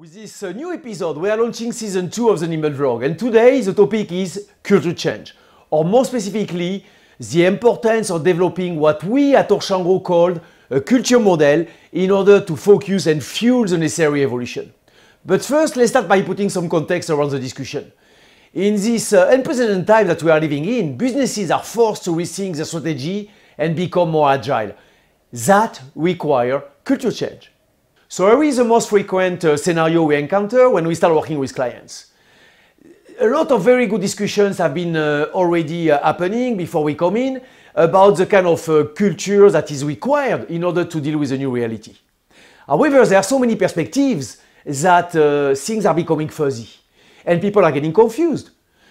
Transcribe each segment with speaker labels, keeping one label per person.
Speaker 1: With this uh, new episode, we are launching season 2 of the Nimble Vlog, and today the topic is culture change, or more specifically, the importance of developing what we at Orchangro called a culture model in order to focus and fuel the necessary evolution. But first, let's start by putting some context around the discussion. In this uh, unprecedented time that we are living in, businesses are forced to rethink their strategy and become more agile. That requires culture change. So here is the most frequent uh, scenario we encounter when we start working with clients. A lot of very good discussions have been uh, already uh, happening before we come in about the kind of uh, culture that is required in order to deal with the new reality. However, there are so many perspectives that uh, things are becoming fuzzy and people are getting confused,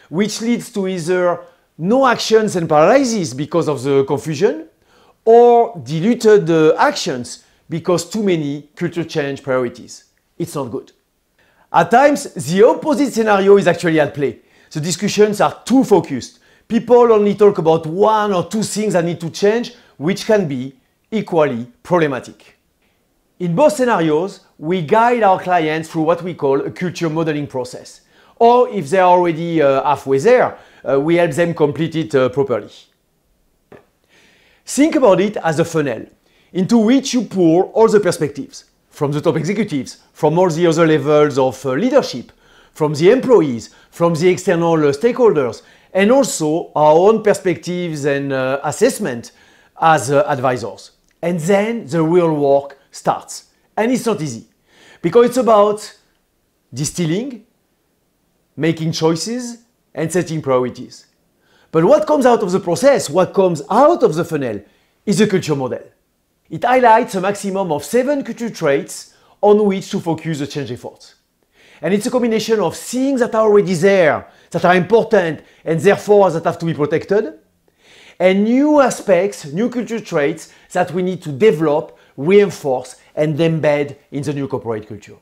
Speaker 1: which leads to either no actions and paralysis because of the confusion or diluted uh, actions because too many culture change priorities. It's not good. At times, the opposite scenario is actually at play. The discussions are too focused. People only talk about one or two things that need to change, which can be equally problematic. In both scenarios, we guide our clients through what we call a culture modeling process. Or if they're already uh, halfway there, uh, we help them complete it uh, properly. Think about it as a funnel into which you pour all the perspectives from the top executives, from all the other levels of uh, leadership, from the employees, from the external uh, stakeholders, and also our own perspectives and uh, assessment as uh, advisors. And then the real work starts. And it's not easy because it's about distilling, making choices, and setting priorities. But what comes out of the process, what comes out of the funnel, is a culture model. It highlights a maximum of seven culture traits on which to focus the change effort. And it's a combination of things that are already there, that are important, and therefore that have to be protected, and new aspects, new culture traits that we need to develop, reinforce, and embed in the new corporate culture.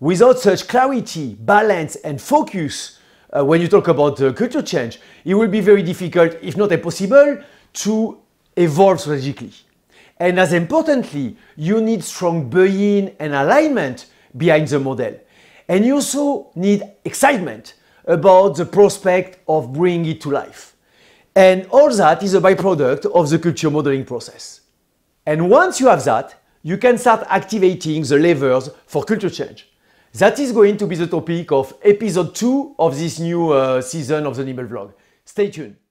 Speaker 1: Without such clarity, balance, and focus, uh, when you talk about uh, culture change, it will be very difficult, if not impossible, to evolve strategically. And as importantly, you need strong buy-in and alignment behind the model. And you also need excitement about the prospect of bringing it to life. And all that is a byproduct of the culture modeling process. And once you have that, you can start activating the levers for culture change. That is going to be the topic of episode 2 of this new uh, season of the Nimble Vlog. Stay tuned.